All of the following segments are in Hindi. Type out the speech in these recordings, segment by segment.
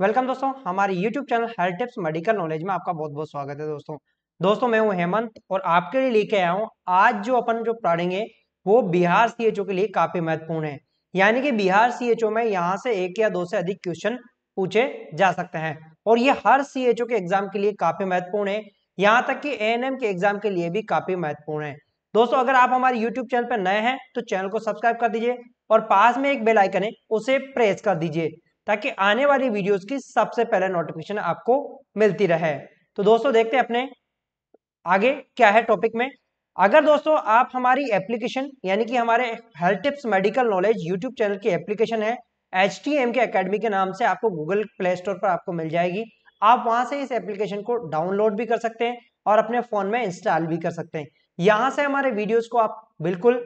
वेलकम दोस्तों हमारे YouTube channel health tips medical knowledge में आपका बहुत बहुत स्वागत है दोस्तों दोस्तों मैं हूं हेमंत और आपके लिए लेके आया हूं आज जो अपन जो पढ़ेंगे वो बिहार सीएचओ के लिए काफी महत्वपूर्ण है यानी कि बिहार सीएचओ में यहाँ से एक या दो से अधिक क्वेश्चन पूछे जा सकते हैं और ये हर सी के एग्जाम के लिए काफी महत्वपूर्ण है यहाँ तक कि एएनएम के एग्जाम के लिए भी काफी महत्वपूर्ण है दोस्तों अगर आप हमारे यूट्यूब चैनल पर नए हैं तो चैनल को सब्सक्राइब कर दीजिए और पास में एक बेलाइकन है उसे प्रेस कर दीजिए ताकि आने वाली वीडियोस की सबसे पहले नोटिफिकेशन आपको मिलती रहे तो दोस्तों देखते हैं अपने आगे क्या है टॉपिक में अगर दोस्तों आप हमारी एप्लीकेशन यानी कि हमारे health tips medical knowledge YouTube channel की एप्लीकेशन है H T M K academy के नाम से आपको गूगल प्ले स्टोर पर आपको मिल जाएगी आप वहां से इस एप्लीकेशन को डाउनलोड भी कर सकते हैं और अपने फ़ोन में इंस्टॉल भी कर सकते हैं यहां से हमारे वीडियोस को आप बिल्कुल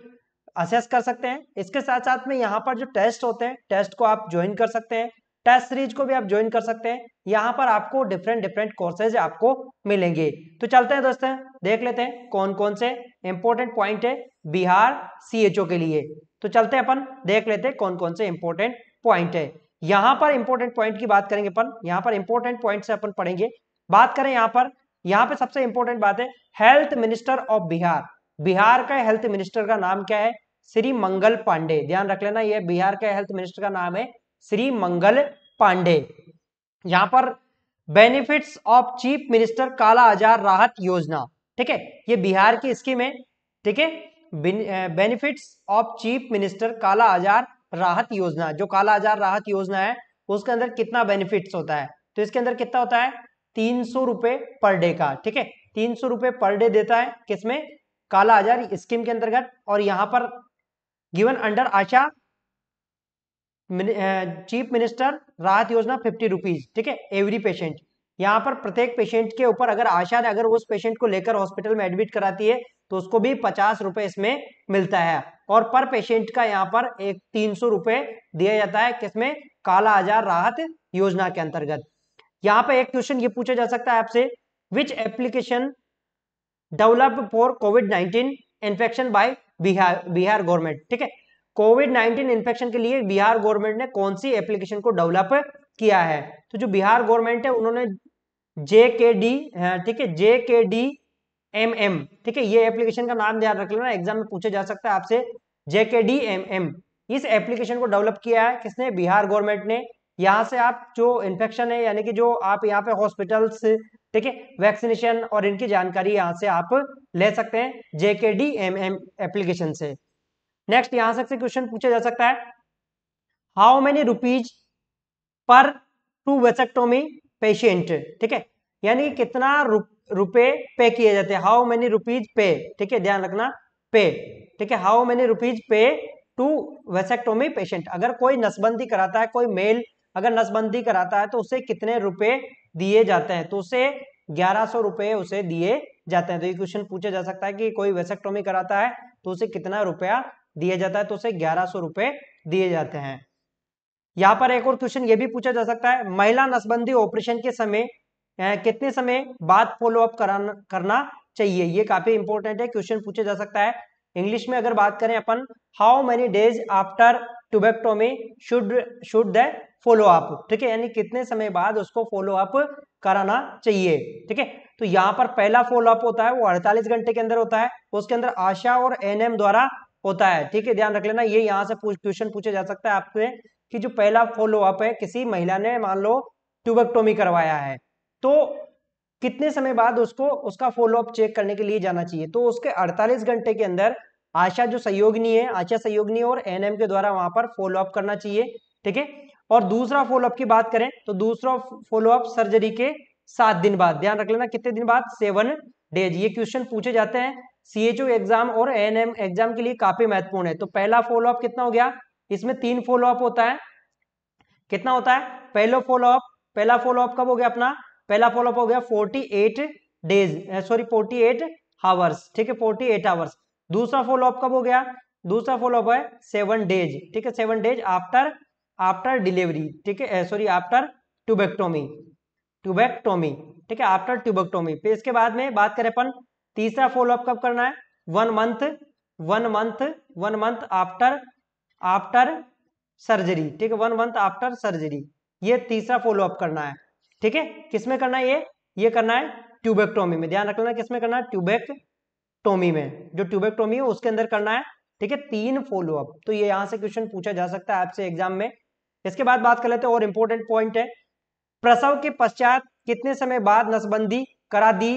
असेस कर सकते हैं इसके साथ साथ में यहाँ पर जो टेस्ट होते हैं टेस्ट को आप ज्वाइन कर सकते हैं टेस्ट सीरीज को भी आप ज्वाइन कर सकते हैं यहाँ पर आपको डिफरेंट डिफरेंट कोर्सेज आपको मिलेंगे तो चलते हैं दोस्तों देख लेते हैं कौन कौन से इंपॉर्टेंट पॉइंट है बिहार सी के लिए तो चलते हैं अपन देख लेते हैं कौन कौन से इंपॉर्टेंट पॉइंट है यहाँ पर इंपॉर्टेंट पॉइंट की बात करेंगे अपन यहाँ पर इंपॉर्टेंट पॉइंट से अपन पढ़ेंगे बात करें यहाँ पर यहाँ पे सबसे इंपॉर्टेंट बात है health minister of Bihar Bihar का हेल्थ मिनिस्टर का नाम क्या है श्री मंगल पांडे ध्यान रख लेना यह बिहार के हेल्थ मिनिस्टर का नाम है श्री मंगल पांडे यहां पर बेनिफिट्स ऑफ चीफ मिनिस्टर काला आजार राहत योजना ठीक है ये बिहार की स्कीम है ठीक है बेनिफिट्स ऑफ चीफ मिनिस्टर काला आजार राहत योजना जो काला आजार राहत योजना है उसके अंदर कितना बेनिफिट्स होता है तो इसके अंदर कितना होता है तीन सौ रुपए पर डे का ठीक है तीन सौ रुपए पर डे देता है किसमें काला आजार स्कीम के अंतर्गत और यहाँ पर given under ASHA chief minister राहत योजना फिफ्टी रुपीज ठीक है एवरी पेशेंट यहाँ पर प्रत्येक पेशेंट के ऊपर अगर आशा अगर उस पेशेंट को लेकर हॉस्पिटल में एडमिट कराती है तो उसको भी पचास रुपए इसमें मिलता है और पर पेशेंट का यहाँ पर एक तीन सौ रुपए दिया जाता है किसमें काला आजार राहत योजना के अंतर्गत यहाँ पर एक क्वेश्चन ये पूछा जा सकता है आपसे which application develop for Covid nineteen infection by Bihar Bihar government ठीक है कोविड 19 इन्फेक्शन के लिए बिहार गवर्नमेंट ने कौन सी एप्लीकेशन को डेवलप किया है तो जो बिहार गवर्नमेंट है उन्होंने जेके डी ठीक है जेके डी एम एम ठीक है ये एप्लीकेशन का नाम ध्यान रख लेना एग्जाम में पूछा जा सकता है आपसे जेके डी एम एम इस एप्लीकेशन को डेवलप किया है किसने बिहार गवर्नमेंट ने यहाँ से आप जो इन्फेक्शन है यानी कि जो आप यहाँ पे हॉस्पिटल्स ठीक है वैक्सीनेशन और इनकी जानकारी यहाँ से आप ले सकते हैं J K D M M application से नेक्स्ट यहाँ से क्वेश्चन पूछा जा सकता है how many rupees per to vasectomy patient ठीक है यानी कितना रुपए पे किए जाते हैं हाउ मेनी रुपीज पे ठीक है ध्यान रखना पे ठीक है how many rupees pay to vasectomy patient अगर कोई नसबंदी कराता है कोई मेल अगर नसबंदी कराता है तो उसे कितने रुपए दिए जाते हैं तो उसे ग्यारह सौ रुपये उसे दिए जाते हैं तो ये क्वेश्चन पूछा जा सकता है कि कोई वेसेक्टोमी कराता है तो उसे कितना रुपया दिया जाता है तो उसे ग्यारह सौ रुपये दिए जाते हैं यहाँ पर एक और क्वेश्चन ये भी पूछा जा सकता है महिला नसबंदी ऑपरेशन के समय कितने समय बाद फॉलोअप कराना करना चाहिए ये काफी इंपॉर्टेंट है क्वेश्चन पूछा जा सकता है इंग्लिश में अगर बात करें अपन how many days after tubectomy should should the follow up ठीक है यानी कितने समय बाद उसको फॉलो अप कराना चाहिए ठीक है तो यहाँ पर पहला फॉलो अप होता है वो 48 घंटे के अंदर होता है उसके अंदर आशा और एनएम द्वारा होता है ठीक है ध्यान रख लेना ये यहाँ से क्वेश्चन पूछा जा सकता है आपसे कि जो पहला फॉलो अप है किसी महिला ने मान लो ट्यूबेक्टोमी करवाया है तो कितने समय बाद उसको उसका फॉलो अप चेक करने के लिए जाना चाहिए तो उसके अड़तालीस घंटे के अंदर आशा जो सहयोगनी है आशा सहयोगनी और एनएम के द्वारा वहां पर फॉलोअप करना चाहिए ठीक है और दूसरा फॉलोअप की बात करें तो दूसरा फॉलोअप सर्जरी के सात दिन बाद ध्यान रख लेना कितने दिन बाद सेवन डेज ये क्वेश्चन पूछे जाते हैं सीएचओ एग्जाम और एएनएम एग्जाम के लिए काफी महत्वपूर्ण है तो पहला फॉलोअप कितना हो गया इसमें तीन फॉलोअप होता है कितना होता है पहलो फॉलोअप पहला फॉलोअप कब हो गया अपना पहला फॉलोअप हो गया 48 डेज सॉरी 48 आवर्स ठीक है 48 आवर्स दूसरा फॉलोअप कब हो गया दूसरा फॉलोअप है सेवन डेज ठीक है seven days after after delivery ठीक है सॉरी आफ्टर ट्यूबेक्टोमी ट्यूबेक्टोमी ठीक है आफ्टर ट्यूबेक्टोमी फिर इसके बाद में बात करें अपन तीसरा फॉलोअप कब करना है one month one month one month after after surgery ठीक है वन मंथ आफ्टर सर्जरी ये तीसरा फॉलोअप करना है ठीक है किसमें करना है ये ये करना है ट्यूबेक्टोमी में ध्यान रखना किसमें करना है ट्यूबेक टोमी में जो ट्यूबेक्टोमी है उसके अंदर करना है ठीक है तीन फॉलोअप तो ये यहां से क्वेश्चन पूछा जा सकता है आपसे एग्जाम में इसके बाद बात कर लेते हैं और इंपोर्टेंट पॉइंट है प्रसव के पश्चात कितने समय बाद नसबंदी करा दी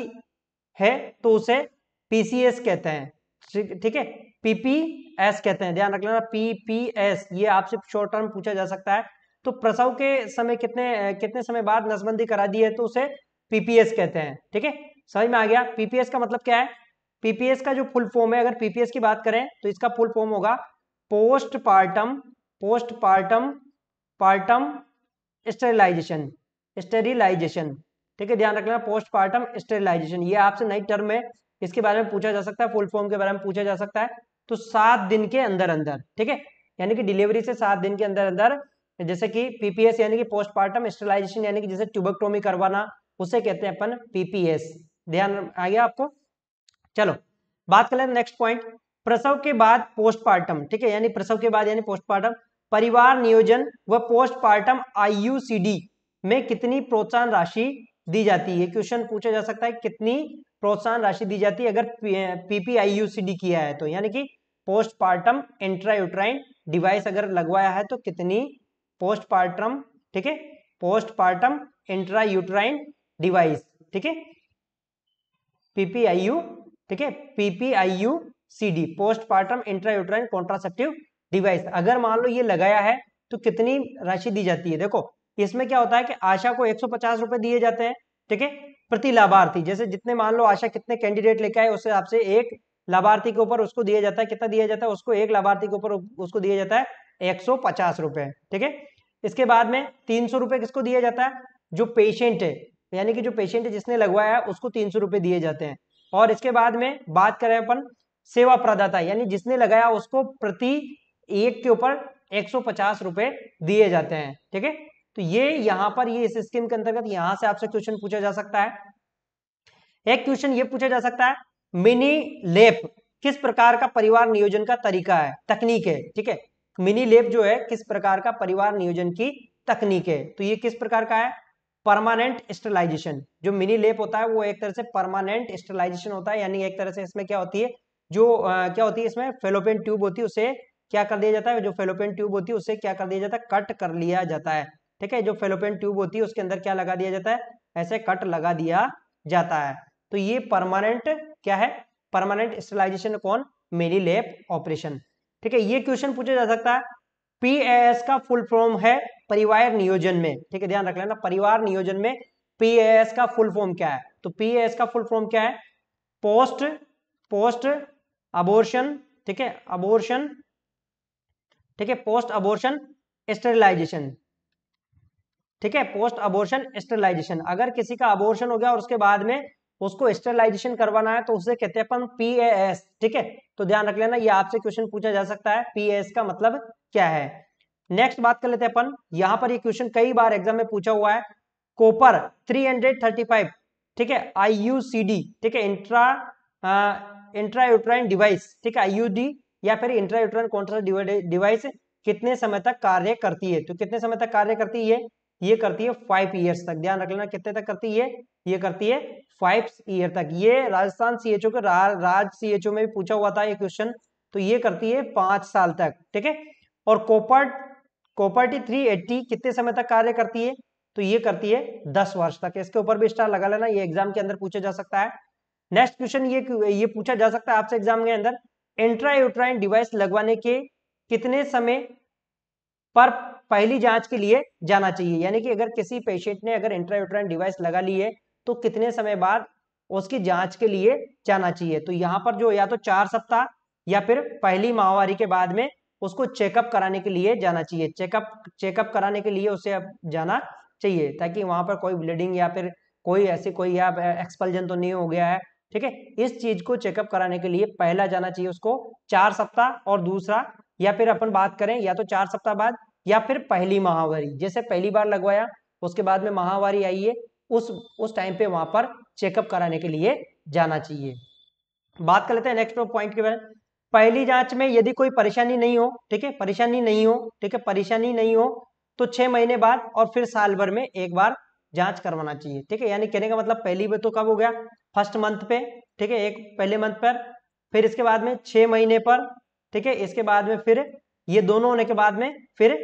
है तो उसे पीसीएस कहते हैं ठीक है पीपीएस कहते हैं ध्यान रख लेना पीपीएस ये आपसे शॉर्ट टर्म पूछा जा सकता है तो प्रसव के समय कितने कितने समय बाद नसबंदी करा दी है तो उसे पीपीएस कहते हैं ठीक है समझ में आ गया पीपीएस का मतलब क्या है पीपीएस का जो फुल फॉर्म है अगर पीपीएस की बात करें तो इसका फुल फॉर्म होगा post partum post partum partum sterilisation sterilisation ठीक है ध्यान रखना पोस्ट पार्टम स्टेरिलाइजेशन ये आपसे नई टर्म है इसके बारे में पूछा जा सकता है फुल फॉर्म के बारे में पूछा जा सकता है तो सात दिन के अंदर अंदर ठीक है यानी कि डिलीवरी से सात दिन के अंदर अंदर जैसे कि पीपीएस यानी कि पोस्ट पार्टम स्टेलाइजेशन यानी कि जैसे ट्यूबकटोमी करवाना उसे कहते हैं अपन पीपीएस ध्यान आ गया आपको चलो बात कर लेते नेक्स्ट पॉइंट प्रसव के बाद पोस्टपार्टम ठीक है यानी प्रसव के बाद यानी पोस्टपार्टम परिवार नियोजन व पोस्टपार्टम आई में कितनी प्रोत्साहन राशि दी जाती है क्वेश्चन पूछा जा सकता है कितनी प्रोत्साहन राशि दी जाती है अगर पीपीआईयूसीडी किया है तो यानी कि पोस्टपार्टम इंट्रायूट्राइन डिवाइस अगर लगवाया है तो कितनी पोस्टपार्टम ठीक है पोस्टपार्टम इंट्रायूट्राइन डिवाइस ठीक है पीपीआईयू ठीक है PPIU CD post partum intrauterine contraceptive device अगर मान लो ये लगाया है तो कितनी राशि दी जाती है देखो इसमें क्या होता है कि आशा को एक रुपए दिए जाते हैं ठीक है प्रति लाभार्थी जैसे जितने मान लो आशा कितने कैंडिडेट लेके आए उससे आपसे एक लाभार्थी के ऊपर उसको दिया जाता है कितना दिया जाता है उसको एक लाभार्थी के ऊपर उसको दिया जाता है एक सौ पचास रुपए ठीक है इसके बाद में तीन सौ रुपए किसको दिया जाता है जो पेशेंट है यानी कि जो पेशेंट है जिसने लगवाया है उसको तीन सौ रुपए दिए जाते हैं और इसके बाद में बात करें अपन सेवा प्रदाता यानी जिसने लगाया उसको प्रति एक के ऊपर एक सौ दिए जाते हैं ठीक है तो ये यहां पर ये इस स्कीम के अंतर्गत यहां से आपसे क्वेश्चन पूछा जा सकता है एक क्वेश्चन ये पूछा जा सकता है मिनी लेप किस प्रकार का परिवार नियोजन का तरीका है तकनीक है ठीक है मिनी लेप जो है किस प्रकार का परिवार नियोजन की तकनीक है तो ये किस प्रकार का है परमानेंट स्टेलाइजेशन जो मिनी लेप होता है वो एक तरह से परमानेंट स्टेलाइजेशन होता है यानी एक तरह से इसमें क्या होती है जो आ, क्या होती है इसमें फेलोपियन ट्यूब होती है उसे क्या कर दिया जाता है जो फेलोपियन ट्यूब होती है उसे क्या कर दिया जाता है कट कर लिया जाता है ठीक है जो फेलोपियन ट्यूब होती है उसके अंदर क्या लगा दिया जाता है ऐसे कट लगा दिया जाता है तो ये परमानेंट क्या है परमानेंट स्टेलाइजेशन कौन मिनी लेप ऑपरेशन ठीक है ये क्वेश्चन पूछा जा सकता है पीएएस का फुल फॉर्म है परिवार नियोजन में ठीक है ध्यान रख लेना परिवार नियोजन में पीएएस का फुल फॉर्म क्या है तो पीएएस का फुल फॉर्म क्या है पोस्ट पोस्ट अबोर्शन ठीक है अबोर्शन ठीक है पोस्ट अबोर्शन स्टेरिलाइजेशन ठीक है पोस्ट अबोर्शन स्टेरिलाइजेशन अगर किसी का अबोर्शन हो गया और उसके बाद में उसको स्टेरिलाइजेशन करवाना है तो उसे कहते हैं अपन पीएएस ठीक है तो ध्यान रख लेना ये आपसे क्वेश्चन पूछा जा सकता है पीएएस का मतलब क्या है नेक्स्ट बात कर लेते हैं अपन यहां पर ये क्वेश्चन कई बार एग्जाम में पूछा हुआ है कोपर 335 ठीक है आईयूसीडी ठीक है इंट्रा इंट्रायूट्राइन डिवाइस ठीक है आईयूडी या फिर इंट्रायूट्राइन कॉन्ट्रा डिवाइस कितने समय तक कार्य करती है तो कितने समय तक कार्य करती है ये करती है फाइव ईयर्स तक ध्यान रख लेना कितने तक करती है ये करती है फाइव ईयर तक ये राजस्थान सीएचओ के रा, राज सीएचओ में भी पूछा हुआ था ये क्वेश्चन तो ये करती है पांच साल तक ठीक है और कोपर्टी थ्री एट्टी कितने समय तक कार्य करती है तो ये करती है दस वर्ष तक इसके ऊपर भी स्टार लगा लेना ये एग्जाम के अंदर पूछा जा सकता है नेक्स्ट क्वेश्चन ये ये पूछा जा सकता है आपसे एग्जाम के अंदर इंट्रायूट्राइन डिवाइस लगवाने के कितने समय पर पहली जांच के लिए जाना चाहिए यानी कि अगर किसी पेशेंट ने अगर इंट्रायूट्राइन डिवाइस लगा ली है तो कितने समय बाद उसकी जांच के लिए जाना चाहिए तो यहाँ पर जो या तो चार सप्ताह या फिर पहली माहवारी के बाद में उसको चेकअप कराने के लिए जाना चाहिए चेकअप चेकअप कराने के लिए उसे जाना चाहिए ताकि वहां पर कोई ब्लीडिंग या फिर कोई ऐसे कोई या एक्सपल्जन तो नहीं हो गया है ठीक है इस चीज को चेकअप कराने के लिए पहला जाना चाहिए उसको चार सप्ताह और दूसरा या फिर अपन बात करें या तो चार सप्ताह बाद या फिर पहली महावारी जैसे पहली बार लगवाया उसके बाद में महावारी आई है उस उस टाइम पे वहां पर चेकअप कराने के लिए जाना चाहिए बात कर लेते हैं नेक्स्ट पॉइंट के बारे में पहली जांच में यदि कोई परेशानी नहीं हो ठीक है परेशानी नहीं हो ठीक है परेशानी नहीं हो तो छह महीने बाद और फिर साल भर में एक बार जांच करवाना चाहिए ठीक है यानी कहने का मतलब पहली बार तो कब हो गया फर्स्ट मंथ पे ठीक है एक पहले मंथ पर फिर इसके बाद में छह महीने पर ठीक है इसके बाद में फिर ये दोनों होने के बाद में फिर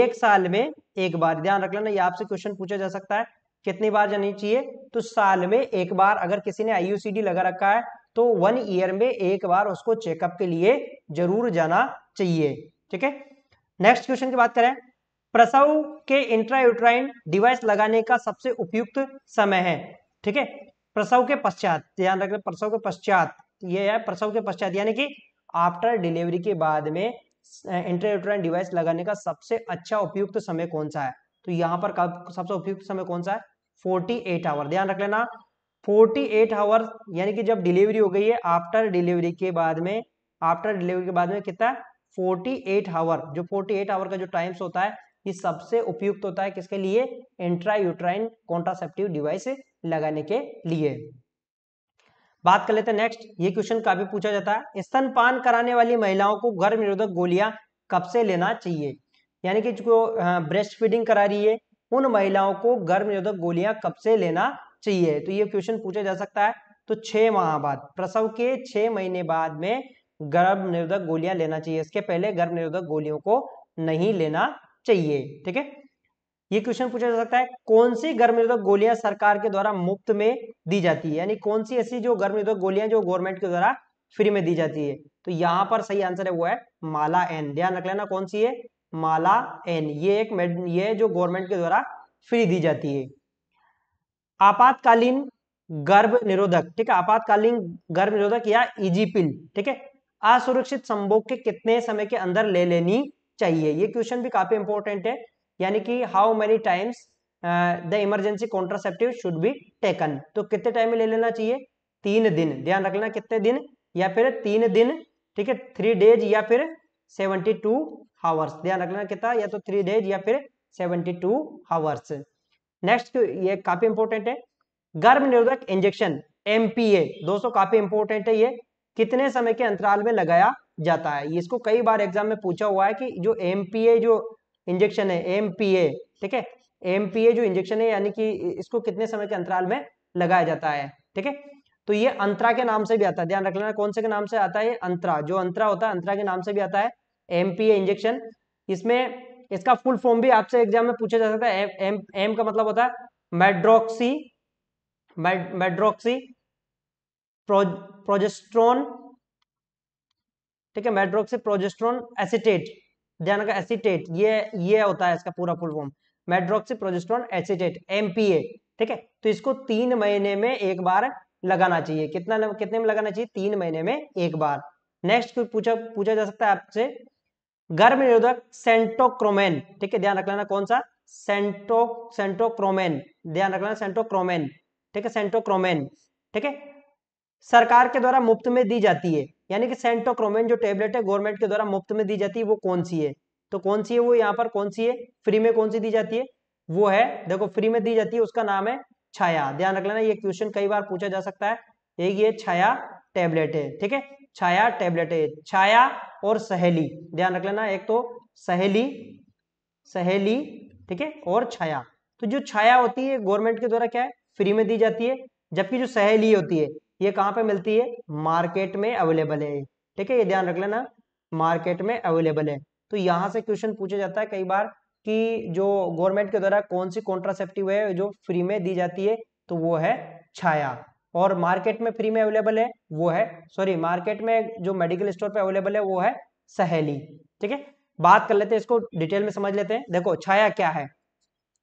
एक साल में एक बार ध्यान रख लेना ये आपसे क्वेश्चन पूछा जा सकता है कितनी बार जानी चाहिए तो साल में एक बार अगर किसी ने आईयूसीडी लगा रखा है तो वन ईयर में एक बार उसको चेकअप के लिए जरूर जाना चाहिए ठीक है नेक्स्ट क्वेश्चन की बात करें प्रसव के इंट्रायूट्राइन डिवाइस लगाने का सबसे उपयुक्त समय है ठीक है प्रसव के पश्चात ध्यान रख प्रसव के पश्चात ये है प्रसव के पश्चात यानी कि आफ्टर डिलीवरी के बाद में इंट्रायूट्राइन डिवाइस लगाने का सबसे अच्छा उपयुक्त समय कौन सा है तो यहाँ पर सबसे उपयुक्त समय कौन सा है 48 आवर ध्यान रख लेना फोर्टी एट आवर्स यानी कि जब डिलीवरी हो गई है आफ्टर डिलीवरी के बाद में आफ्टर डिलीवरी के बाद में कितना फोर्टी एट आवर जो फोर्टी एट आवर का जो टाइम्स होता है ये सबसे उपयुक्त होता है किसके लिए एंट्रा यूट्राइन कॉन्ट्रासेप्टिव डिवाइस लगाने के लिए बात कर लेते हैं नेक्स्ट ये क्वेश्चन काफी पूछा जाता है स्तनपान कराने वाली महिलाओं को गर्भ निरोधक गोलियां कब से लेना चाहिए यानी कि जो ब्रेस्ट फीडिंग करा रही है उन महिलाओं को गर्म निरोधक गोलियां कब से लेना चाहिए तो ये क्वेश्चन पूछा जा सकता है तो छह माह बाद प्रसव के छह महीने बाद में गर्भ निरोधक गोलियां लेना चाहिए इसके पहले गर्भ निरोधक गोलियों को नहीं लेना चाहिए ठीक है ये क्वेश्चन पूछा जा सकता है कौन सी गर्भ निरोधक गोलियां सरकार के द्वारा मुफ्त में दी जाती है यानी कौन सी ऐसी जो गर्भ निरोधक गोलियां जो गवर्नमेंट के द्वारा फ्री में दी जाती है तो यहाँ पर सही आंसर है वो है माला एन ध्यान रख लेना कौन सी है माला एन ये एक ये जो गवर्नमेंट के द्वारा फ्री दी जाती है आपातकालीन गर्भ निरोधक ठीक है आपातकालीन गर्भ निरोधक या इजीपिल e ठीक है असुरक्षित संभोग के कितने समय के अंदर ले लेनी चाहिए ये क्वेश्चन भी काफी इंपॉर्टेंट है यानी कि how many times the emergency contraceptive should be taken तो कितने टाइम में ले लेना चाहिए तीन दिन ध्यान रख लेना कितने दिन या फिर तीन दिन ठीक है थ्री डेज या फिर सेवेंटी टू हावर्स ध्यान रखना कितना या तो थ्री डेज या फिर सेवेंटी टू हावर्स नेक्स्ट ये काफी इंपोर्टेंट है गर्भ निरोधक इंजेक्शन एमपीए दोस्तों काफी इंपोर्टेंट है ये कितने समय के अंतराल में लगाया जाता है इसको कई बार एग्जाम में पूछा हुआ है कि जो एमपीए जो इंजेक्शन है एमपीए ठीक है एमपीए जो इंजेक्शन है यानी कि इसको कितने समय के अंतराल में लगाया जाता है ठीक है तो ये अंतरा के नाम से भी आता है ध्यान रख लेना कौन से के नाम से आता है अंतरा जो अंतरा होता है अंतरा के नाम से भी आता है एमपीए इंजेक्शन इसमें इसका फुल फॉर्म भी आपसे एग्जाम में पूछा जा सकता है एम एम का मतलब होता है मेड्रोक्सी मेड्रोक्सी प्रो, प्रोजेस्ट्रॉन ठीक है मेड्रोक्सी प्रोजेस्ट्रॉन एसिटेट ध्यान का एसिटेट ये ये होता है इसका पूरा full form medroxy progesterone acetate MPA ठीक है तो इसको तीन महीने में एक बार लगाना चाहिए कितना कितने में लगाना चाहिए तीन महीने में एक बार नेक्स्ट पूछा पूछा जा सकता है आपसे गर्म निरोधक सेंटोक्रोमेन ठीक है ध्यान रख लेना कौन सा सेंटो सेंटोक्रोमेन ध्यान रख लेना सेंटोक्रोमेन ठीक है सेंटोक्रोमेन ठीक है सरकार के द्वारा मुफ्त में दी जाती है यानी कि सेंटोक्रोमेन जो टेबलेट है गवर्नमेंट के द्वारा मुफ्त में दी जाती है वो कौन सी है तो कौन सी है वो यहाँ पर कौन सी है फ्री में कौन सी दी जाती है वो है देखो फ्री में दी जाती है उसका नाम है छाया ध्यान रख लेना ये क्वेश्चन कई बार पूछा जा सकता है यही ये छाया टेबलेट है ठीक है छाया टेबलेट छाया और सहेली ध्यान रख लेना एक तो सहेली सहेली ठीक है और छाया तो जो छाया होती है गवर्नमेंट के द्वारा क्या है फ्री में दी जाती है जबकि जो सहेली होती है ये कहाँ पे मिलती है मार्केट में अवेलेबल है ठीक है ये ध्यान रख लेना मार्केट में अवेलेबल है तो यहाँ से क्वेश्चन पूछा जाता है कई बार कि जो गवर्नमेंट के द्वारा कौन सी कॉन्ट्रासेप्टिव है जो फ्री में दी जाती है तो वो है छाया और मार्केट में फ्री में अवेलेबल है वो है सॉरी मार्केट में जो मेडिकल स्टोर पे अवेलेबल है वो है सहेली ठीक है बात कर लेते हैं इसको डिटेल में समझ लेते हैं देखो छाया क्या है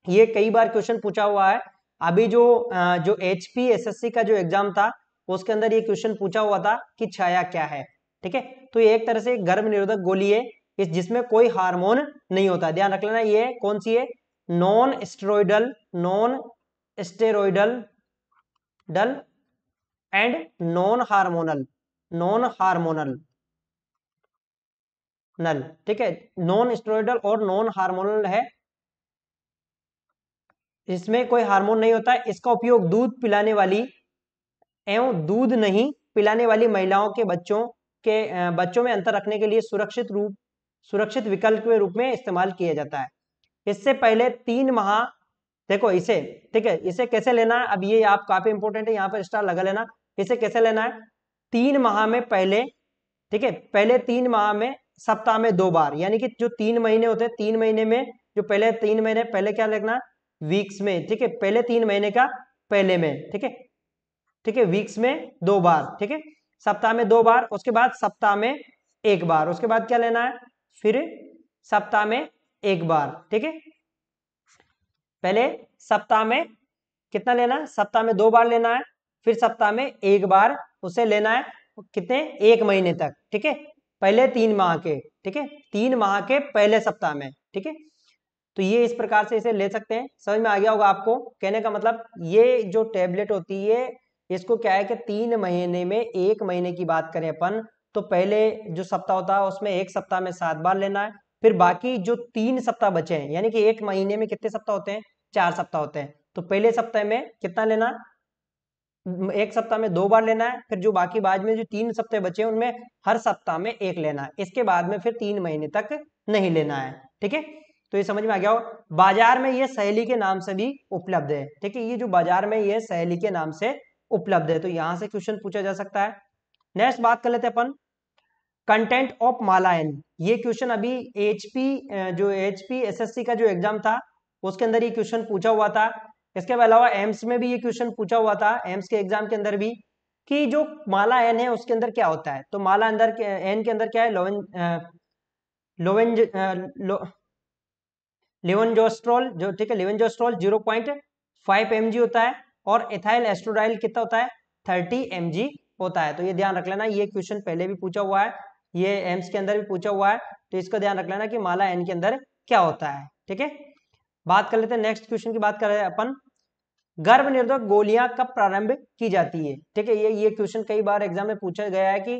ये कई बार क्वेश्चन पूछा हुआ है अभी जो जो एच पी का जो एग्जाम था उसके अंदर ये क्वेश्चन पूछा हुआ था कि छाया क्या है ठीक है तो ये एक तरह से गर्भ निरोधक गोली है इस जिसमें कोई हार्मोन नहीं होता ध्यान रख लेना ये कौन सी है नॉन स्टेरॉइडल नॉन स्टेरॉइडल डल and non hormonal non hormonal नल ठीक है नॉन स्टोरेडल और नॉन हार्मोनल है इसमें कोई हार्मोन नहीं होता है इसका उपयोग दूध पिलाने वाली एवं दूध नहीं पिलाने वाली महिलाओं के बच्चों के बच्चों में अंतर रखने के लिए सुरक्षित रूप सुरक्षित विकल्प के रूप में इस्तेमाल किया जाता है इससे पहले तीन माह देखो इसे ठीक है इसे कैसे लेना अब ये आप काफी इंपोर्टेंट है यहाँ पर स्टार लगा लेना इसे कैसे लेना है तीन माह में पहले ठीक है पहले तीन माह में सप्ताह में दो बार यानी कि जो तीन महीने होते हैं तीन महीने में जो पहले तीन महीने पहले क्या लिखना वीक्स में ठीक है पहले तीन महीने का पहले में ठीक है ठीक है वीक्स में दो बार ठीक है सप्ताह में दो बार उसके बाद सप्ताह में एक बार उसके बाद क्या लेना है फिर सप्ताह में एक बार ठीक है पहले सप्ताह में कितना लेना है सप्ताह में दो बार लेना है फिर सप्ताह में एक बार उसे लेना है कितने एक महीने तक ठीक है पहले तीन माह के ठीक है तीन माह के पहले सप्ताह में ठीक है तो ये इस प्रकार से इसे ले सकते हैं समझ में आ गया होगा आपको कहने का मतलब ये जो टेबलेट होती है इसको क्या है कि तीन महीने में एक महीने की बात करें अपन तो पहले जो सप्ताह होता है उसमें एक सप्ताह में सात बार लेना है फिर बाकी जो तीन सप्ताह बचे हैं यानी कि एक महीने में कितने सप्ताह होते हैं चार सप्ताह होते हैं तो पहले सप्ताह में कितना लेना एक सप्ताह में दो बार लेना है फिर जो बाकी बाद में जो तीन सप्ताह बचे हैं उनमें हर सप्ताह में एक लेना है इसके बाद में फिर तीन महीने तक नहीं लेना है ठीक है तो ये समझ में आ गया हो बाजार में ये सहेली के नाम से भी उपलब्ध है ठीक है ये जो बाजार में ये सहेली के नाम से उपलब्ध है तो यहां से क्वेश्चन पूछा जा सकता है नेक्स्ट बात कर लेते हैं अपन कंटेंट ऑफ मालायन ये क्वेश्चन अभी एचपी जो एचपी एसएससी का जो एग्जाम था उसके अंदर ये क्वेश्चन पूछा हुआ था इसके अलावा एम्स में भी ये क्वेश्चन पूछा हुआ था एम्स के एग्जाम के अंदर भी कि जो माला एन है उसके अंदर क्या होता है तो माला अंदर एन के अंदर क्या है लोवेन लोवेंज लो, जो ठीक है levonorgestrel zero point five M होता है और इथाइल एस्ट्रोडाइल कितना होता है थर्टी एम होता है तो ये ध्यान रख लेना ये क्वेश्चन पहले भी पूछा हुआ है ये एम्स के अंदर भी पूछा हुआ है तो इसका ध्यान रख लेना कि माला एन के अंदर क्या होता है ठीक है बात कर लेते हैं नेक्स्ट क्वेश्चन की बात कर रहे हैं अपन गर्भ निरोधक गोलियां कब प्रारंभ की जाती है ठीक है ये ये क्वेश्चन कई बार एग्जाम में पूछा गया है कि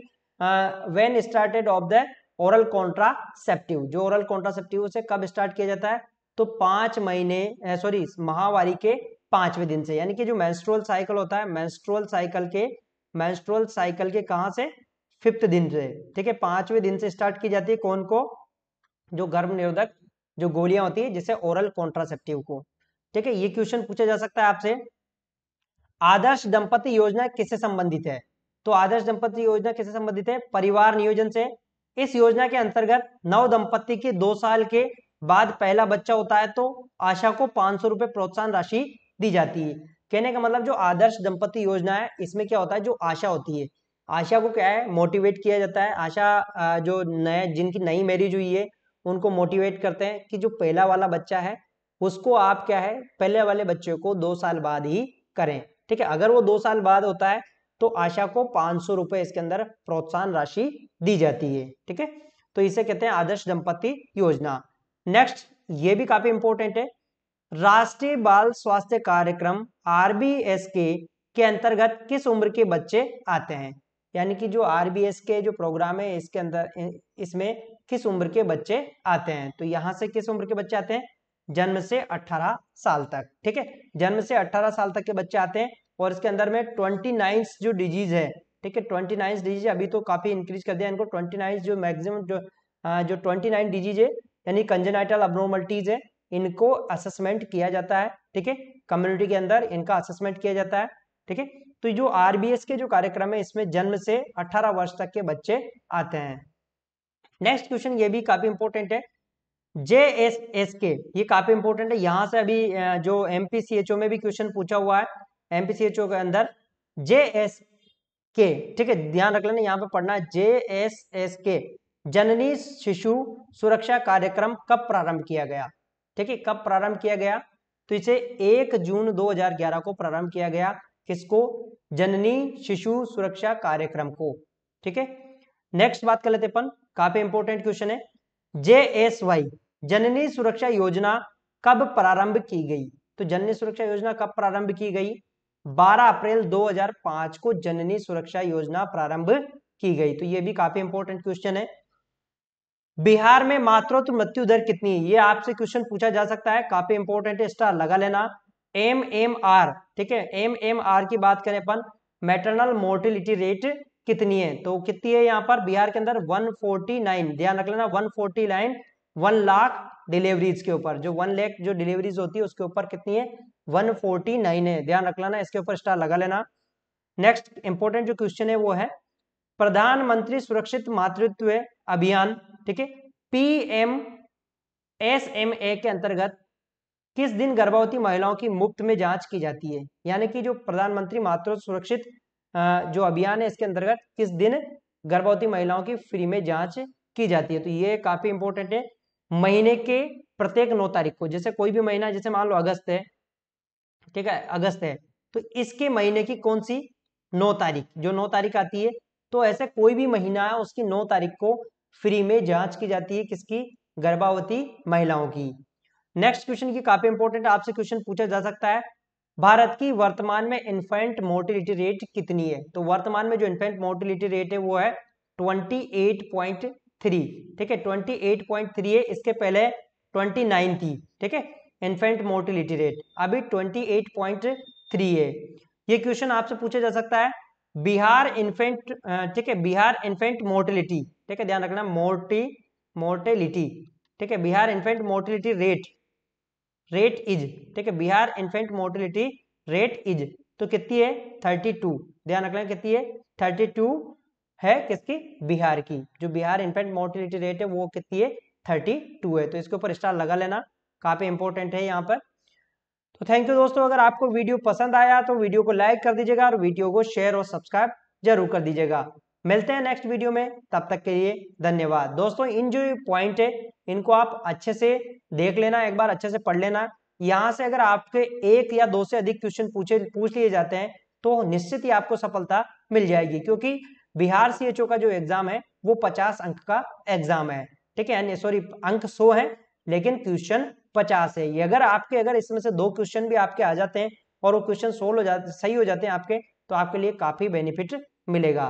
when started of the oral contraceptive जो ओरल कॉन्ट्रासेप्टिव से कब स्टार्ट किया जाता है तो पांच महीने सॉरी महावारी के पांचवें दिन से यानी कि जो मैंस्ट्रोल साइकिल होता है मैंस्ट्रोल साइकिल के मैंस्ट्रोल साइकिल के कहा से फिफ्थ दिन से ठीक है पांचवें दिन से स्टार्ट की जाती है कौन को जो गर्भ निरोधक जो गोलियां होती है जिसे ओरल कॉन्ट्रासेप्टिव को ठीक है ये क्वेश्चन पूछा जा सकता है आपसे आदर्श दंपति योजना किससे संबंधित है तो आदर्श दंपति योजना किससे संबंधित है परिवार नियोजन से इस योजना के अंतर्गत नव दंपति के दो साल के बाद पहला बच्चा होता है तो आशा को पांच सौ रुपए प्रोत्साहन राशि दी जाती है कहने का मतलब जो आदर्श दंपति योजना है इसमें क्या होता है जो आशा होती है आशा को क्या है मोटिवेट किया जाता है आशा जो नए जिनकी नई मैरिज हुई है उनको मोटिवेट करते हैं कि जो पहला वाला बच्चा है उसको आप क्या है पहले वाले बच्चे को दो साल बाद ही करें ठीक है अगर वो दो साल बाद होता है तो आशा को पांच सौ रुपए इसके अंदर प्रोत्साहन राशि दी जाती है ठीक है तो इसे कहते हैं आदर्श दंपति योजना नेक्स्ट ये भी काफी इंपॉर्टेंट है राष्ट्रीय बाल स्वास्थ्य कार्यक्रम आरबीएस के के अंतर्गत किस उम्र के बच्चे आते हैं यानी कि जो आरबीएस के जो प्रोग्राम है इसके अंदर इसमें किस उम्र के बच्चे आते हैं तो यहां से किस उम्र के बच्चे आते हैं जन्म से 18 साल तक ठीक है जन्म से 18 साल तक के बच्चे आते हैं और इसके अंदर में ट्वेंटी जो डिजीज है ठीक है ट्वेंटी डिजीज अभी तो काफी इंक्रीज कर दिया इनको ट्वेंटी जो मैक्सिमम जो जो ट्वेंटी डिजीज है यानी कंजेनाइटल अबनॉर्मलिटीज है इनको असेसमेंट किया जाता है ठीक है कम्युनिटी के अंदर इनका असेसमेंट किया जाता है ठीक है तो जो आरबीएस के जो कार्यक्रम है इसमें जन्म से 18 वर्ष तक के बच्चे आते हैं नेक्स्ट क्वेश्चन ये भी काफी इंपॉर्टेंट है जे एस एस के ये काफी इंपॉर्टेंट है यहां से अभी जो M P C H O में भी क्वेश्चन पूछा हुआ है M P C H O के अंदर जे एस के ठीक है ध्यान रख लेना यहाँ पे पढ़ना है जे एस एस के जननी शिशु सुरक्षा कार्यक्रम कब प्रारंभ किया गया ठीक है कब प्रारंभ किया गया तो इसे एक जून ग्यारह को प्रारंभ किया गया किसको जननी शिशु सुरक्षा कार्यक्रम को ठीक है नेक्स्ट बात कर लेते अपन काफी इंपोर्टेंट क्वेश्चन है जे एस वाई जननी सुरक्षा योजना कब प्रारंभ की गई तो जननी सुरक्षा योजना कब प्रारंभ की गई 12 अप्रैल 2005 को जननी सुरक्षा योजना प्रारंभ की गई तो यह भी काफी इंपोर्टेंट क्वेश्चन है बिहार में मातृत्व मृत्यु दर कितनी है ये आपसे क्वेश्चन पूछा जा सकता है काफी इंपोर्टेंट है स्टार लगा लेना एम एम आर ठीक है एम एम आर की बात करें अपन मेटरनल मोर्टिलिटी रेट कितनी है तो कितनी है यहाँ पर बिहार के अंदर 149 ध्यान रख लेना 149 वन लाख डिलीवरीज के ऊपर जो वन लाख जो डिलीवरीज होती है उसके ऊपर कितनी है 149 है ध्यान रख लेना इसके ऊपर स्टार लगा लेना नेक्स्ट इंपॉर्टेंट जो क्वेश्चन है वो है प्रधानमंत्री सुरक्षित मातृत्व अभियान ठीक है P M S M A के अंतर्गत किस दिन गर्भवती महिलाओं की मुफ्त में जांच की जाती है यानी कि जो प्रधानमंत्री मातृत्व सुरक्षित जो अभियान है इसके अंतर्गत किस दिन गर्भवती महिलाओं की फ्री में जांच की जाती है तो ये काफी इंपॉर्टेंट है महीने के प्रत्येक नौ तारीख को जैसे कोई भी महीना जैसे मान लो अगस्त है ठीक है अगस्त है तो इसके महीने की कौन सी नौ तारीख जो नौ तारीख आती है तो ऐसे कोई भी महीना है उसकी नौ तारीख को फ्री में जांच की जाती है किसकी गर्भावती महिलाओं की नेक्स्ट क्वेश्चन की काफी इंपोर्टेंट आपसे क्वेश्चन पूछा जा सकता है भारत की वर्तमान में इन्फेंट मोर्टिलिटी रेट कितनी है तो वर्तमान में जो इन्फेंट मोर्टिलिटी रेट है वो है 28.3 ठीक है 28.3 है इसके पहले 29 थी ठीक है इन्फेंट मोर्टिलिटी रेट अभी 28.3 है ये क्वेश्चन आपसे पूछा जा सकता है बिहार इन्फेंट ठीक है बिहार इन्फेंट मोर्टिलिटी ठीक है ध्यान रखना मोर्टी मोर्टिलिटी ठीक है Bihar infant mortality rate rate is ठीक है Bihar infant mortality rate is तो कितनी है थर्टी टू ध्यान रखना कितनी है थर्टी टू है किसकी बिहार की जो बिहार इन्फेंट मोर्टिलिटी रेट है वो कितनी है थर्टी टू है तो इसके ऊपर स्टार लगा लेना काफी इंपॉर्टेंट है यहाँ पर तो थैंक यू दोस्तों अगर आपको वीडियो पसंद आया तो वीडियो को लाइक कर दीजिएगा और वीडियो को शेयर और सब्सक्राइब जरूर कर दीजिएगा मिलते हैं नेक्स्ट वीडियो में तब तक के लिए धन्यवाद दोस्तों इन जो पॉइंट है इनको आप अच्छे से देख लेना एक बार अच्छे से पढ़ लेना यहाँ से अगर आपके एक या दो से अधिक क्वेश्चन पूछे पूछ लिए जाते हैं तो निश्चित ही आपको सफलता मिल जाएगी क्योंकि बिहार सीएचओ का जो एग्जाम है वो पचास अंक का एग्जाम है ठीक है सॉरी अंक सो है लेकिन क्वेश्चन पचास है ये अगर आपके अगर इसमें से दो क्वेश्चन भी आपके आ जाते हैं और वो क्वेश्चन सोल्व हो जाते सही हो जाते हैं आपके तो आपके लिए काफी बेनिफिट मिलेगा